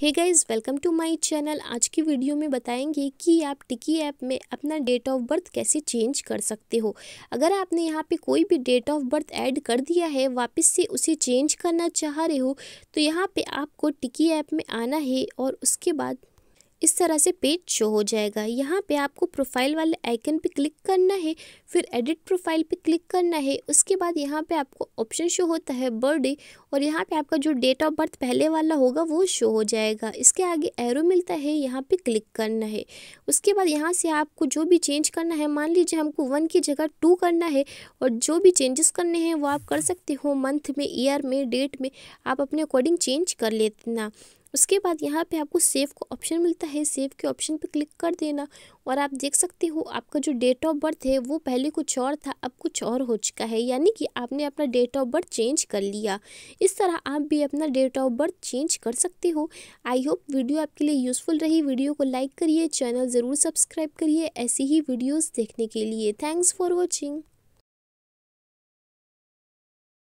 hey guys welcome to my channel आज की video में बताएंगे कि आप टिकी ऐप में अपना डेट ऑफ बर्थ कैसे चेंज कर सकते हो अगर आपने यहाँ पे कोई भी डेट ऑफ बर्थ ऐड कर दिया है वापस से उसे चेंज करना चाह रहे हो तो यहाँ पे आपको टिकी ऐप में आना है और उसके बाद इस तरह से पेज शो हो जाएगा यहाँ पे आपको प्रोफाइल वाले आइकन पे क्लिक करना है फिर एडिट प्रोफाइल पे क्लिक करना है उसके बाद यहाँ पे आपको ऑप्शन शो होता है बर्थडे और यहाँ पे आपका जो डेट ऑफ बर्थ पहले वाला होगा वो शो हो जाएगा इसके आगे एरो मिलता है यहाँ पे क्लिक करना है उसके बाद यहाँ से आपको जो भी चेंज करना है मान लीजिए हमको वन की जगह टू करना है और जो भी चेंजेस करने हैं वो आप कर सकते हो मंथ में ईयर में डेट में आप अपने अकॉर्डिंग चेंज कर लेना उसके बाद यहाँ पे आपको सेव का ऑप्शन मिलता है सेव के ऑप्शन पे क्लिक कर देना और आप देख सकते हो आपका जो डेट ऑफ बर्थ है वो पहले कुछ और था अब कुछ और हो चुका है यानी कि आपने अपना डेट ऑफ बर्थ चेंज कर लिया इस तरह आप भी अपना डेट ऑफ बर्थ चेंज कर सकते हो आई होप वीडियो आपके लिए यूज़फुल रही वीडियो को लाइक करिए चैनल ज़रूर सब्सक्राइब करिए ऐसी ही वीडियोज़ देखने के लिए थैंक्स फॉर वॉचिंग